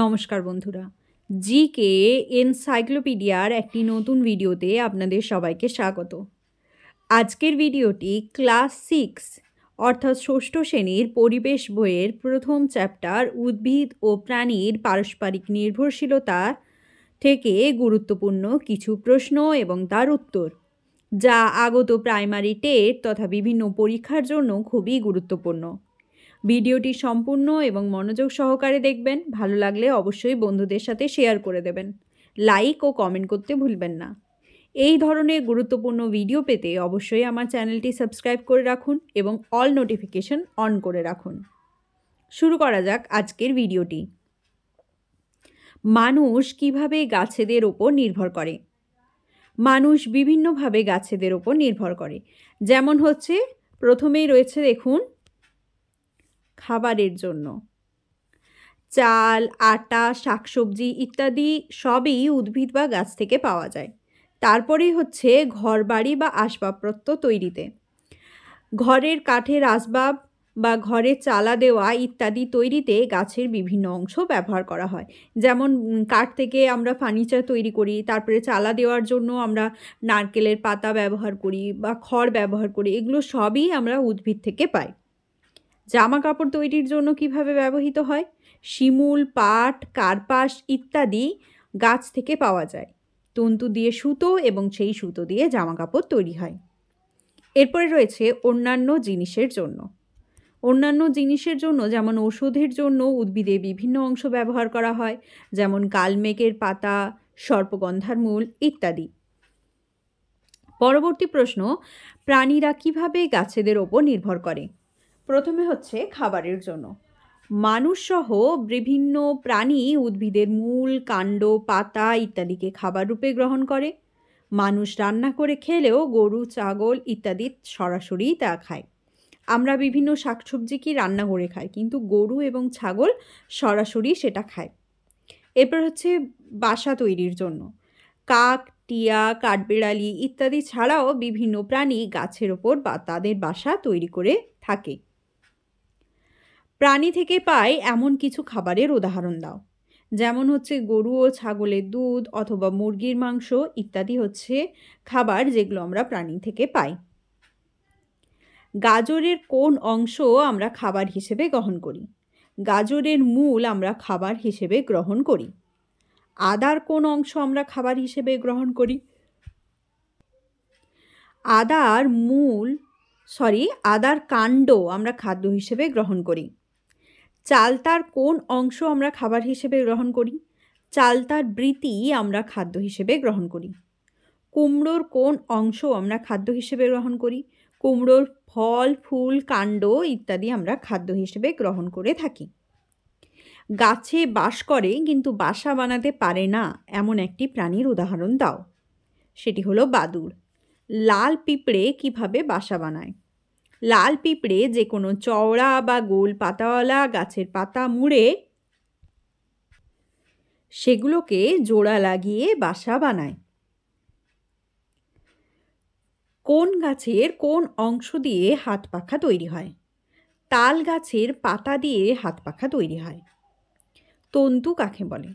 নমস্কার বন্ধুরা জি কে এনসাইক্লোপিডিয়ার একটি নতুন ভিডিওতে আপনাদের সবাইকে স্বাগত আজকের ভিডিওটি ক্লাস সিক্স অর্থাৎ ষষ্ঠ শ্রেণীর পরিবেশ বইয়ের প্রথম চ্যাপ্টার উদ্ভিদ ও প্রাণীর পারস্পরিক নির্ভরশীলতা থেকে গুরুত্বপূর্ণ কিছু প্রশ্ন এবং তার উত্তর যা আগত প্রাইমারি টেট তথা বিভিন্ন পরীক্ষার জন্য খুবই গুরুত্বপূর্ণ ভিডিওটি সম্পূর্ণ এবং মনোযোগ সহকারে দেখবেন ভালো লাগলে অবশ্যই বন্ধুদের সাথে শেয়ার করে দেবেন লাইক ও কমেন্ট করতে ভুলবেন না এই ধরনের গুরুত্বপূর্ণ ভিডিও পেতে অবশ্যই আমার চ্যানেলটি সাবস্ক্রাইব করে রাখুন এবং অল নোটিফিকেশন অন করে রাখুন শুরু করা যাক আজকের ভিডিওটি মানুষ কিভাবে গাছেদের ওপর নির্ভর করে মানুষ বিভিন্নভাবে গাছেদের ওপর নির্ভর করে যেমন হচ্ছে প্রথমেই রয়েছে দেখুন খাবারের জন্য চাল আটা শাকসবজি ইত্যাদি সবই উদ্ভিদ বা গাছ থেকে পাওয়া যায় তারপরেই হচ্ছে ঘরবাড়ি বা আসবাবপত্র তৈরিতে ঘরের কাঠের আসবাব বা ঘরে চালা দেওয়া ইত্যাদি তৈরিতে গাছের বিভিন্ন অংশ ব্যবহার করা হয় যেমন কাঠ থেকে আমরা ফার্নিচার তৈরি করি তারপরে চালা দেওয়ার জন্য আমরা নারকেলের পাতা ব্যবহার করি বা খড় ব্যবহার করি এগুলো সবই আমরা উদ্ভিদ থেকে পাই জামা কাপড় তৈরির জন্য কিভাবে ব্যবহৃত হয় শিমুল পাট কার্পাস ইত্যাদি গাছ থেকে পাওয়া যায় তন্তু দিয়ে সুতো এবং সেই সুতো দিয়ে জামা কাপড় তৈরি হয় এরপরে রয়েছে অন্যান্য জিনিসের জন্য অন্যান্য জিনিসের জন্য যেমন ওষুধের জন্য উদ্ভিদে বিভিন্ন অংশ ব্যবহার করা হয় যেমন কালমেকের পাতা সর্পগন্ধার মূল ইত্যাদি পরবর্তী প্রশ্ন প্রাণীরা কিভাবে গাছেদের ওপর নির্ভর করে প্রথমে হচ্ছে খাবারের জন্য মানুষসহ বিভিন্ন প্রাণী উদ্ভিদের মূল কাণ্ড পাতা ইত্যাদিকে খাবার রূপে গ্রহণ করে মানুষ রান্না করে খেলেও গরু ছাগল ইত্যাদি সরাসরি তা খায় আমরা বিভিন্ন শাকসবজি কি রান্না করে খাই কিন্তু গরু এবং ছাগল সরাসরি সেটা খায় এরপর হচ্ছে বাসা তৈরির জন্য কাক টিয়া কাঠবিড়ালি ইত্যাদি ছাড়াও বিভিন্ন প্রাণী গাছের ওপর বা তাদের বাসা তৈরি করে থাকে প্রাণী থেকে পায় এমন কিছু খাবারের উদাহরণ দাও যেমন হচ্ছে গরু ও ছাগলের দুধ অথবা মুরগির মাংস ইত্যাদি হচ্ছে খাবার যেগুলো আমরা প্রাণী থেকে পাই গাজরের কোন অংশ আমরা খাবার হিসেবে গ্রহণ করি গাজরের মূল আমরা খাবার হিসেবে গ্রহণ করি আদার কোন অংশ আমরা খাবার হিসেবে গ্রহণ করি আদার মূল সরি আদার কাণ্ড আমরা খাদ্য হিসেবে গ্রহণ করি চালতার কোন অংশ আমরা খাবার হিসেবে গ্রহণ করি চালতার বৃতি আমরা খাদ্য হিসেবে গ্রহণ করি কুমড়োর কোন অংশ আমরা খাদ্য হিসেবে গ্রহণ করি কুমড়োর ফল ফুল কাণ্ড ইত্যাদি আমরা খাদ্য হিসেবে গ্রহণ করে থাকি গাছে বাস করে কিন্তু বাসা বানাতে পারে না এমন একটি প্রাণীর উদাহরণ দাও সেটি হলো বাদুর লাল পিঁপড়ে কিভাবে বাসা বানায় লাল পিঁপড়ে যে কোনো চওড়া বা গোল পাতাওয়ালা গাছের পাতা মুড়ে সেগুলোকে জোড়া লাগিয়ে বাসা বানায় কোন গাছের কোন অংশ দিয়ে হাত পাখা তৈরি হয় তাল গাছের পাতা দিয়ে হাত পাখা তৈরি হয় তন্তু কাকে বলে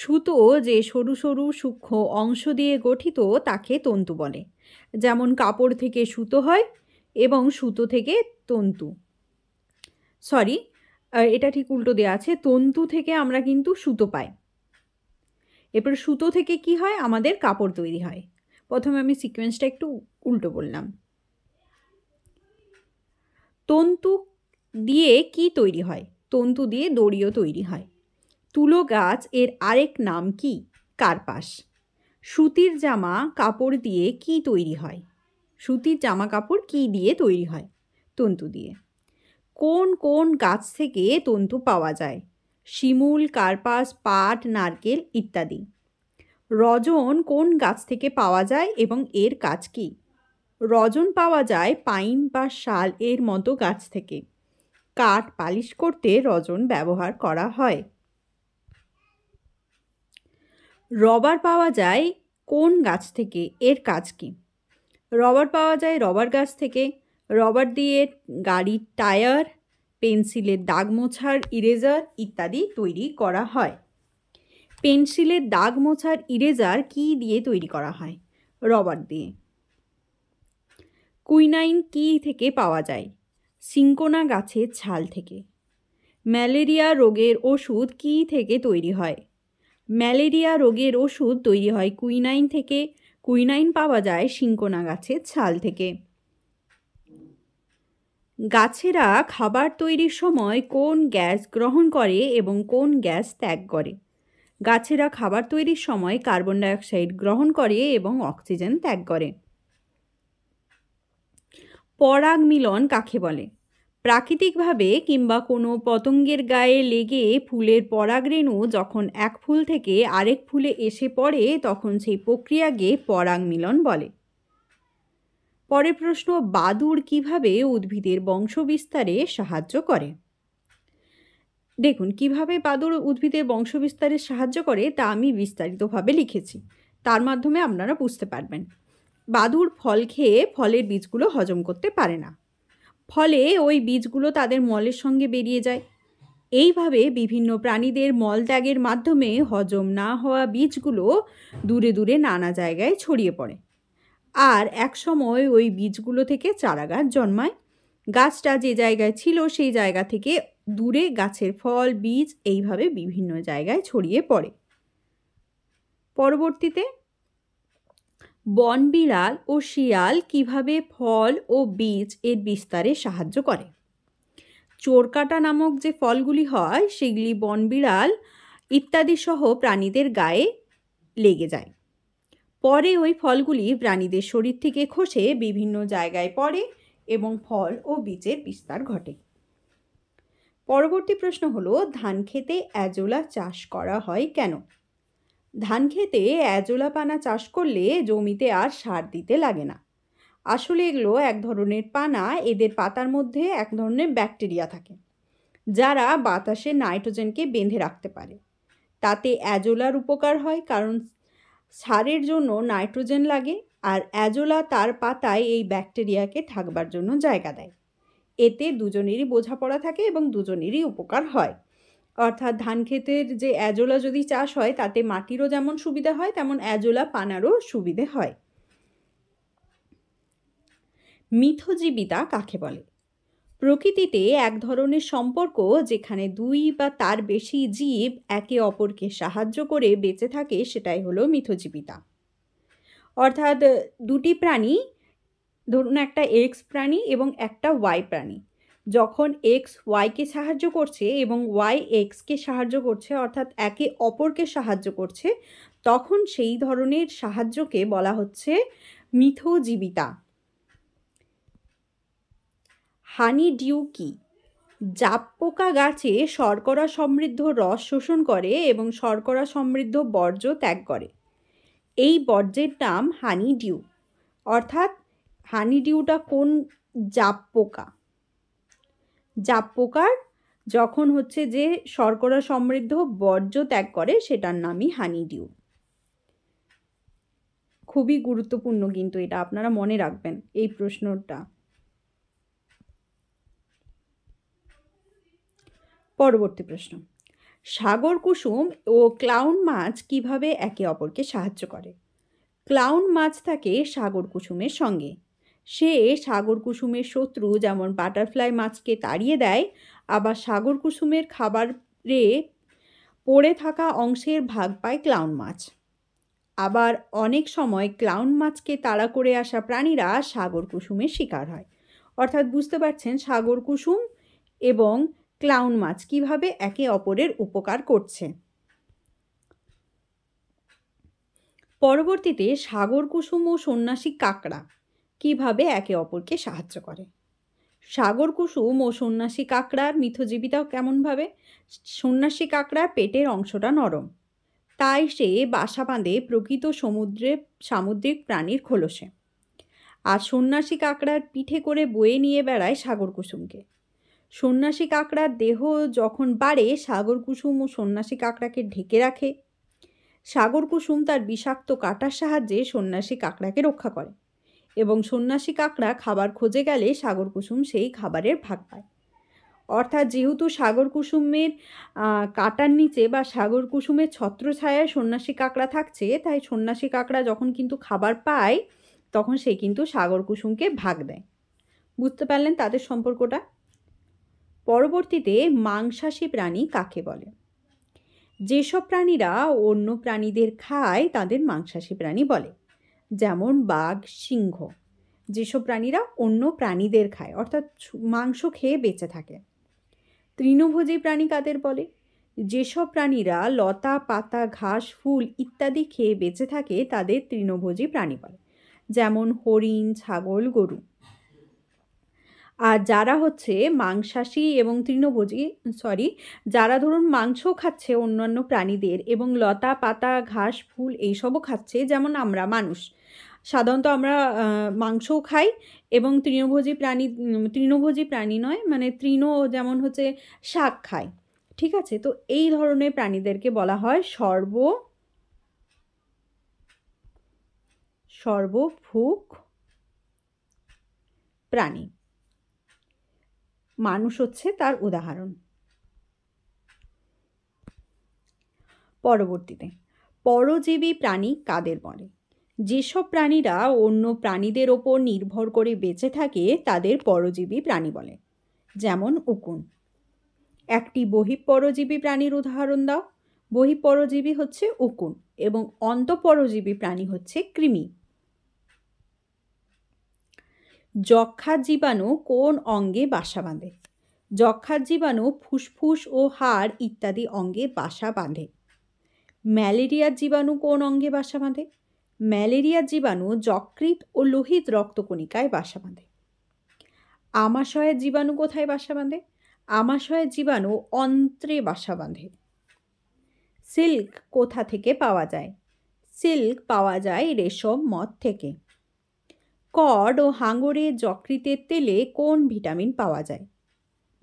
সুতো যে সরু সরু সূক্ষ্ম অংশ দিয়ে গঠিত তাকে তন্তু বলে যেমন কাপড় থেকে সুতো হয় এবং সুতো থেকে তন্তু সরি এটা ঠিক উল্টো দেওয়া আছে তন্তু থেকে আমরা কিন্তু সুতো পাই এরপর সুতো থেকে কি হয় আমাদের কাপড় তৈরি হয় প্রথমে আমি সিকোয়েন্সটা একটু উল্টো বললাম তন্তু দিয়ে কি তৈরি হয় তন্তু দিয়ে দড়িও তৈরি হয় তুলো গাছ এর আরেক নাম কি কার্পাস সুতির জামা কাপড় দিয়ে কি তৈরি হয় সুতির জামা কাপড় কী দিয়ে তৈরি হয় তন্তু দিয়ে কোন কোন গাছ থেকে তন্তু পাওয়া যায় শিমুল কার্পাস পাট নারকেল ইত্যাদি রজন কোন গাছ থেকে পাওয়া যায় এবং এর কাজ কী রজন পাওয়া যায় পাইন বা শাল এর মতো গাছ থেকে কাঠ পালিশ করতে রজন ব্যবহার করা হয় রবার পাওয়া যায় কোন গাছ থেকে এর কাজ কী রবার পাওয়া যায় রবার গাছ থেকে রবার দিয়ে গাড়ির টায়ার পেন্সিলের দাগ মোছার ইরেজার ইত্যাদি তৈরি করা হয় পেন্সিলের দাগ মোছার ইরেজার কি দিয়ে তৈরি করা হয় রবার দিয়ে কুইনাইন কি থেকে পাওয়া যায় সিঙ্কোনা গাছের ছাল থেকে ম্যালেরিয়া রোগের ওষুধ কি থেকে তৈরি হয় ম্যালেরিয়া রোগের ওষুধ তৈরি হয় কুইনাইন থেকে কুইনাইন পাওয়া যায় শিঙ্কোনা গাছের ছাল থেকে গাছেরা খাবার তৈরির সময় কোন গ্যাস গ্রহণ করে এবং কোন গ্যাস ত্যাগ করে গাছেরা খাবার তৈরির সময় কার্বন ডাইঅক্সাইড গ্রহণ করে এবং অক্সিজেন ত্যাগ করে পরাগ মিলন কাকে বলে প্রাকৃতিকভাবে কিংবা কোনো পতঙ্গের গায়ে লেগে ফুলের পরাগরেণু যখন এক ফুল থেকে আরেক ফুলে এসে পড়ে তখন সেই প্রক্রিয়াকে পরাগ মিলন বলে পরের প্রশ্ন বাদুড় কিভাবে উদ্ভিদের বংশবিস্তারে সাহায্য করে দেখুন কিভাবে বাদুড় উদ্ভিদের বংশবিস্তারে সাহায্য করে তা আমি বিস্তারিতভাবে লিখেছি তার মাধ্যমে আপনারা বুঝতে পারবেন বাদুড় ফল খেয়ে ফলের বীজগুলো হজম করতে পারে না ফলে ওই বীজগুলো তাদের মলের সঙ্গে বেরিয়ে যায় এইভাবে বিভিন্ন প্রাণীদের মলত্যাগের মাধ্যমে হজম না হওয়া বীজগুলো দূরে দূরে নানা জায়গায় ছড়িয়ে পড়ে আর একসময় ওই বীজগুলো থেকে চারাগাছ জন্মায় গাছটা যে জায়গায় ছিল সেই জায়গা থেকে দূরে গাছের ফল বীজ এইভাবে বিভিন্ন জায়গায় ছড়িয়ে পড়ে পরবর্তীতে বনবিড়াল ও শিয়াল কিভাবে ফল ও বীজ এর বিস্তারে সাহায্য করে চোরকাটা নামক যে ফলগুলি হয় সেগুলি বনবিড়াল ইত্যাদি সহ প্রাণীদের গায়ে লেগে যায় পরে ওই ফলগুলি প্রাণীদের শরীর থেকে খসে বিভিন্ন জায়গায় পড়ে এবং ফল ও বীজের বিস্তার ঘটে পরবর্তী প্রশ্ন হলো ধান খেতে অ্যাজোলা চাষ করা হয় কেন ধান খেতে অ্যাজোলা পানা চাষ করলে জমিতে আর সার দিতে লাগে না আসলে এগুলো এক ধরনের পানা এদের পাতার মধ্যে এক ধরনের ব্যাকটেরিয়া থাকে যারা বাতাসে নাইট্রোজেনকে বেঁধে রাখতে পারে তাতে অ্যাজোলার উপকার হয় কারণ সারের জন্য নাইট্রোজেন লাগে আর অ্যাজোলা তার পাতায় এই ব্যাকটেরিয়াকে থাকবার জন্য জায়গা দেয় এতে দুজনেরই বোঝাপড়া থাকে এবং দুজনেরই উপকার হয় অর্থাৎ ধান ক্ষেতের যে অ্যাজোলা যদি চাষ হয় তাতে মাটিরও যেমন সুবিধা হয় তেমন অ্যাজোলা পানারও সুবিধে হয় মিথজীবিতা কাকে বলে প্রকৃতিতে এক ধরনের সম্পর্ক যেখানে দুই বা তার বেশি জীব একে অপরকে সাহায্য করে বেঁচে থাকে সেটাই হলো মিথজীবিতা অর্থাৎ দুটি প্রাণী ধরুন একটা এক্স প্রাণী এবং একটা ওয়াই প্রাণী যখন এক্স ওয়াইকে সাহায্য করছে এবং ওয়াই এক্সকে সাহায্য করছে অর্থাৎ একে অপরকে সাহায্য করছে তখন সেই ধরনের সাহায্যকে বলা হচ্ছে মিথজীবিতা হানি ডিউ কি জাপ পোকা গাছে শর্করা সমৃদ্ধ রস শোষণ করে এবং শর্করা সমৃদ্ধ বর্জ্য ত্যাগ করে এই বর্জ্যের নাম হানি ডিউ অর্থাৎ হানি ডিউটা কোন জাপ পোকা জাপ পোকার যখন হচ্ছে যে শর্করা সমৃদ্ধ বর্জ্য ত্যাগ করে সেটার নামই হানিডিউ খুবই গুরুত্বপূর্ণ কিন্তু এটা আপনারা মনে রাখবেন এই প্রশ্নটা পরবর্তী প্রশ্ন সাগর কুসুম ও ক্লাউন মাছ কিভাবে একে অপরকে সাহায্য করে ক্লাউন মাছ থাকে সাগর কুসুমের সঙ্গে সে সাগর কুসুমের শত্রু যেমন বাটারফ্লাই মাছকে তাড়িয়ে দেয় আবার সাগর কুসুমের খাবারে পড়ে থাকা অংশের ভাগ পায় ক্লাউন মাছ আবার অনেক সময় ক্লাউন মাছকে তাড়া করে আসা প্রাণীরা সাগর কুসুমের শিকার হয় অর্থাৎ বুঝতে পারছেন সাগর কুসুম এবং ক্লাউন মাছ কিভাবে একে অপরের উপকার করছে পরবর্তীতে সাগর কুসুম ও সন্ন্যাসী কাকড়া কিভাবে একে অপরকে সাহায্য করে সাগর কুসুম ও সন্ন্যাসী কাঁকড়ার মিথজীবিতাও কেমনভাবে সন্ন্যাসী কাঁকড়ার পেটের অংশটা নরম তাই সে বাসা বাঁধে প্রকৃত সমুদ্রে সামুদ্রিক প্রাণীর খোলসে আর সন্ন্যাসী কাঁকড়ার পিঠে করে বয়ে নিয়ে বেড়ায় সাগর কুসুমকে সন্ন্যাসী কাঁকড়ার দেহ যখন বাড়ে সাগর কুসুম ও সন্ন্যাসী কাঁকড়াকে ঢেকে রাখে সাগর কুসুম তার বিষাক্ত কাটার সাহায্যে সন্ন্যাসী কাঁকড়াকে রক্ষা করে এবং সন্ন্যাসী কাকড়া খাবার খোঁজে গেলে সাগর কুসুম সেই খাবারের ভাগ পায় অর্থাৎ যেহেতু সাগর কুসুমের কাটার নিচে বা সাগর কুসুমের ছত্রছায়ায় সন্ন্যাসী কাকড়া থাকছে তাই সন্ন্যাসী কাকড়া যখন কিন্তু খাবার পায় তখন সে কিন্তু সাগর কুসুমকে ভাগ দেয় বুঝতে পারলেন তাদের সম্পর্কটা পরবর্তীতে মাংসাশী প্রাণী কাকে বলে যেসব প্রাণীরা অন্য প্রাণীদের খায় তাদের মাংসাশী প্রাণী বলে যেমন বাঘ সিংহ যেসব প্রাণীরা অন্য প্রাণীদের খায় অর্থাৎ মাংস খেয়ে বেঁচে থাকে তৃণভোজী প্রাণী কাদের বলে যেসব প্রাণীরা লতা পাতা ঘাস ফুল ইত্যাদি খেয়ে বেঁচে থাকে তাদের তৃণভোজী প্রাণী বলে যেমন হরিণ ছাগল গরু আর যারা হচ্ছে মাংসাশী এবং তৃণভোজী সরি যারা ধরুন মাংস খাচ্ছে অন্যান্য প্রাণীদের এবং লতা পাতা ঘাস ফুল এইসবও খাচ্ছে যেমন আমরা মানুষ সাধারণত আমরা মাংসও খাই এবং তৃণভোজী প্রাণী তৃণভোজী প্রাণী নয় মানে তৃণ যেমন হচ্ছে শাক খায় ঠিক আছে তো এই ধরনের প্রাণীদেরকে বলা হয় সর্ব সর্বভুক প্রাণী মানুষ হচ্ছে তার উদাহরণ পরবর্তীতে পরজীবী প্রাণী কাদের বলে যেসব প্রাণীরা অন্য প্রাণীদের ওপর নির্ভর করে বেঁচে থাকে তাদের পরজীবী প্রাণী বলে যেমন উকুন একটি বহিঃপরজীবী প্রাণীর উদাহরণ দাও বহিঃপরজীবী হচ্ছে উকুন এবং অন্তপরজীবী প্রাণী হচ্ছে কৃমি যক্ষা জীবাণু কোন অঙ্গে বাসা বাঁধে যক্ষার জীবাণু ফুসফুস ও হাড় ইত্যাদি অঙ্গে বাসা বাঁধে ম্যালেরিয়ার জীবাণু কোন অঙ্গে বাসা বাঁধে ম্যালেরিয়া জীবাণু যকৃত ও লোহিত রক্তকণিকায় বাসা বাঁধে আমাশয়ের জীবাণু কোথায় বাসা বাঁধে আমাশয়ের জীবাণু অন্ত্রে বাসা বাঁধে সিল্ক কোথা থেকে পাওয়া যায় সিল্ক পাওয়া যায় রেশম মদ থেকে কড ও হাঙরে যকৃতের তেলে কোন ভিটামিন পাওয়া যায়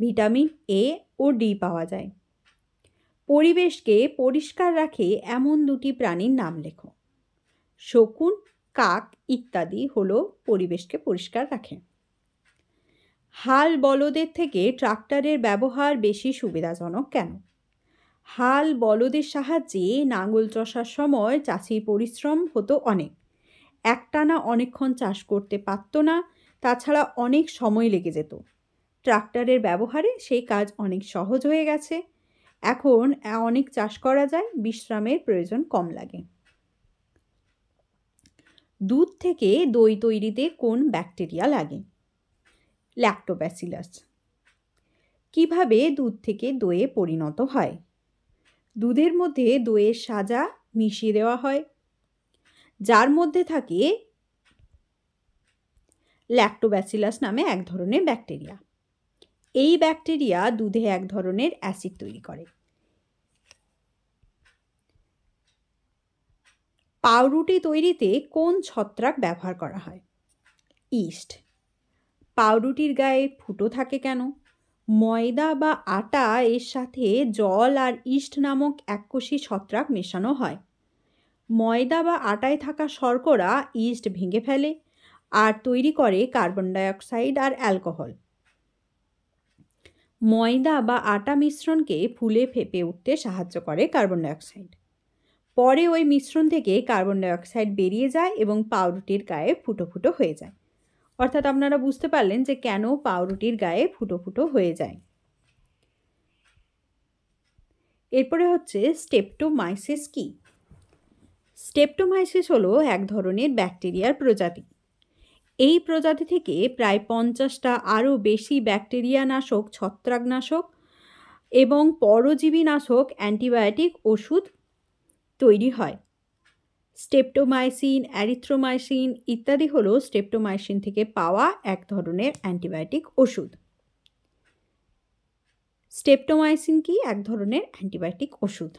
ভিটামিন এ ও ডি পাওয়া যায় পরিবেশকে পরিষ্কার রাখে এমন দুটি প্রাণীর নাম লেখো শকুন কাক ইত্যাদি হল পরিবেশকে পরিষ্কার রাখে হাল বলদের থেকে ট্রাক্টরের ব্যবহার বেশি সুবিধাজনক কেন হাল বলদের সাহায্যে নাঙ্গল চষার সময় চাষির পরিশ্রম হতো অনেক একটানা অনেকক্ষণ চাষ করতে পারত না তাছাড়া অনেক সময় লেগে যেত ট্রাক্টরের ব্যবহারে সেই কাজ অনেক সহজ হয়ে গেছে এখন অনেক চাষ করা যায় বিশ্রামের প্রয়োজন কম লাগে দুধ থেকে দই তৈরিতে কোন ব্যাকটেরিয়া লাগে ল্যাক্টোব্যাসিলাস কিভাবে দুধ থেকে দইয়ে পরিণত হয় দুধের মধ্যে দইয়ের সাজা মিশিয়ে দেওয়া হয় যার মধ্যে থাকে ল্যাক্টোব্যাসিলাস নামে এক ধরনের ব্যাকটেরিয়া এই ব্যাকটেরিয়া দুধে এক ধরনের অ্যাসিড তৈরি করে পাউরুটি তৈরিতে কোন ছত্রাক ব্যবহার করা হয় ইস্ট পাউরুটির গায়ে ফুটো থাকে কেন ময়দা বা আটা এর সাথে জল আর ইস্ট নামক এককোষী ছত্রাক মেশানো হয় ময়দা বা আটায় থাকা শর্করা ইস্ট ভেঙে ফেলে আর তৈরি করে কার্বন ডাইঅক্সাইড আর অ্যালকোহল ময়দা বা আটা মিশ্রণকে ফুলে ফেপে উঠতে সাহায্য করে কার্বন ডাইঅক্সাইড পরে ওই মিশ্রণ থেকে কার্বন ডাইঅক্সাইড বেরিয়ে যায় এবং পাউরুটির গায়ে ফুটো ফুটো হয়ে যায় অর্থাৎ আপনারা বুঝতে পারলেন যে কেন পাউরুটির গায়ে ফুটো ফুটো হয়ে যায় এরপরে হচ্ছে স্টেপটোমাইসিস কি স্টেপটোমাইসিস হলো এক ধরনের ব্যাকটেরিয়ার প্রজাতি এই প্রজাতি থেকে প্রায় পঞ্চাশটা আরও বেশি ব্যাকটেরিয়া নাশক ছত্রাকনাশক এবং পরজীবী নাশক অ্যান্টিবায়োটিক ওষুধ তৈরি হয় স্টেপটোমাইসিন অ্যারিথ্রোমাইসিন ইত্যাদি হলো স্টেপটোমাইসিন থেকে পাওয়া এক ধরনের অ্যান্টিবায়োটিক ওষুধ স্টেপটোমাইসিন কি এক ধরনের অ্যান্টিবায়োটিক ওষুধ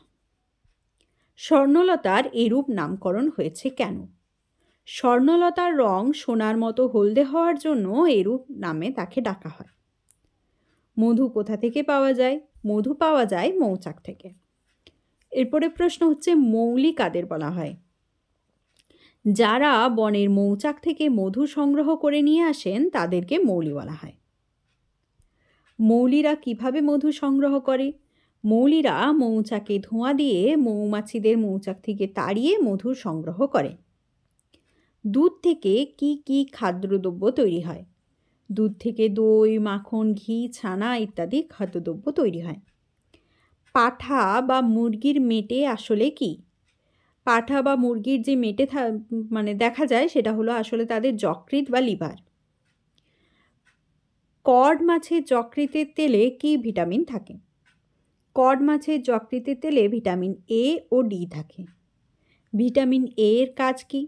স্বর্ণলতার এরূপ নামকরণ হয়েছে কেন স্বর্ণলতার রং সোনার মতো হলদে হওয়ার জন্য এরূপ নামে তাকে ডাকা হয় মধু কোথা থেকে পাওয়া যায় মধু পাওয়া যায় মৌচাক থেকে এরপরে প্রশ্ন হচ্ছে মৌলি কাদের বলা হয় যারা বনের মৌচাক থেকে মধু সংগ্রহ করে নিয়ে আসেন তাদেরকে মৌলি বলা হয় মৌলিরা কিভাবে মধু সংগ্রহ করে মৌলিরা মৌচাকে ধোঁয়া দিয়ে মৌমাছিদের মৌচাক থেকে তাড়িয়ে মধু সংগ্রহ করে দুধ থেকে কি কি খাদ্যদ্রব্য তৈরি হয় দুধ থেকে দই মাখন ঘি ছানা ইত্যাদি খাদ্যদ্রব্য তৈরি হয় পাঠা বা মুরগির মেটে আসলে কি পাঠা বা মুরগির যে মেটে মানে দেখা যায় সেটা হলো আসলে তাদের যকৃত বা লিভার কড মাছের যকৃতের তেলে কি ভিটামিন থাকে কড মাছের যকৃতের তেলে ভিটামিন এ ও ডি থাকে ভিটামিন এ এর কাজ কি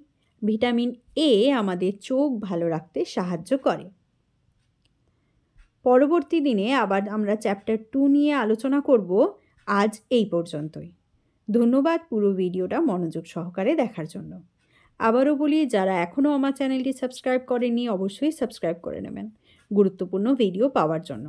ভিটামিন এ আমাদের চোখ ভালো রাখতে সাহায্য করে পরবর্তী দিনে আবার আমরা চ্যাপ্টার টু নিয়ে আলোচনা করব আজ এই পর্যন্তই ধন্যবাদ পুরো ভিডিওটা মনোযোগ সহকারে দেখার জন্য আবারও বলি যারা এখনও আমার চ্যানেলটি সাবস্ক্রাইব করেনি অবশ্যই সাবস্ক্রাইব করে নেবেন গুরুত্বপূর্ণ ভিডিও পাওয়ার জন্য